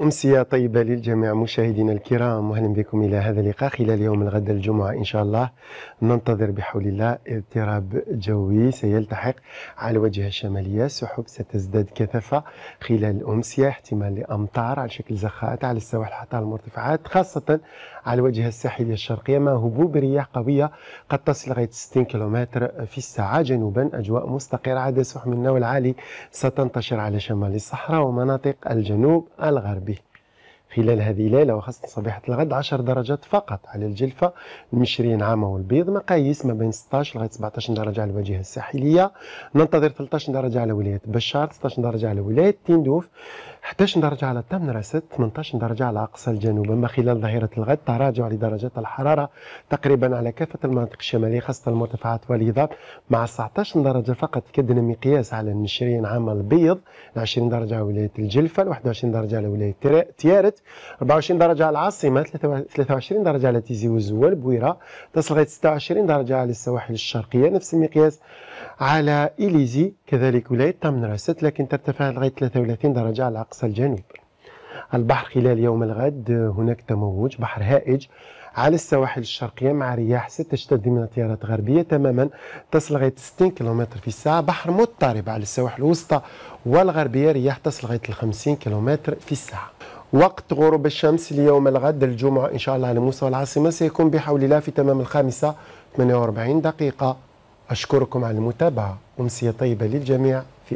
أمسية طيبة للجميع مشاهدينا الكرام أهلا بكم إلى هذا اللقاء خلال يوم الغد الجمعة إن شاء الله ننتظر بحول الله اضطراب جوي سيلتحق على الواجهة الشمالية سحب ستزداد كثافة خلال الأمسية احتمال لأمطار على شكل زخات على السواحل حتى المرتفعات خاصة على الواجهة الساحلية الشرقية مع هبوب رياح قوية قد تصل لغاية 60 كيلومتر في الساعة جنوبا أجواء مستقرة عدا من النوع العالي ستنتشر على شمال الصحراء ومناطق الجنوب الغربي خلال هذه الليلة وخاصة صبيحة الغد 10 درجات فقط على الجلفة المشرين عامة والبيض مقاييس ما بين 16 لغاية 17 درجة على الواجهة الساحلية ننتظر 13 درجة على ولاية بشار 16 درجة على ولاية تندوف 11 درجة على التمنرست 18 درجة على أقصى الجنوب أما خلال ظهيرة الغد تراجع لدرجات الحرارة تقريبا على كافة المناطق الشمالية خاصة المرتفعات والهضاب مع 19 درجة فقط كدنا مقياس على النشرين عام البيض 20 درجة على ولاية الجلفة 21 درجة على ولاية تيارت 24 درجة على العاصمة 23 درجة على تيزي وزوال بويرة تصل غاية 26 درجة على السواحل الشرقية نفس المقياس على إليزي كذلك ولاية تمنرست لكن ترتفع لغاية 33 درجة على أقصى الجنوب البحر خلال يوم الغد هناك تموج بحر هائج على السواحل الشرقية مع رياح ستشتد من التيارات غربية تماما تصل لغاية 60 كم في الساعة بحر مضطرب على السواحل الوسطى والغربية رياح تصل لغاية 50 كم في الساعة وقت غروب الشمس ليوم الغد الجمعة إن شاء الله على موسى والعاصمة سيكون بحول الله في تمام الخامسة 48 دقيقة أشكركم على المتابعة أمسية طيبة للجميع في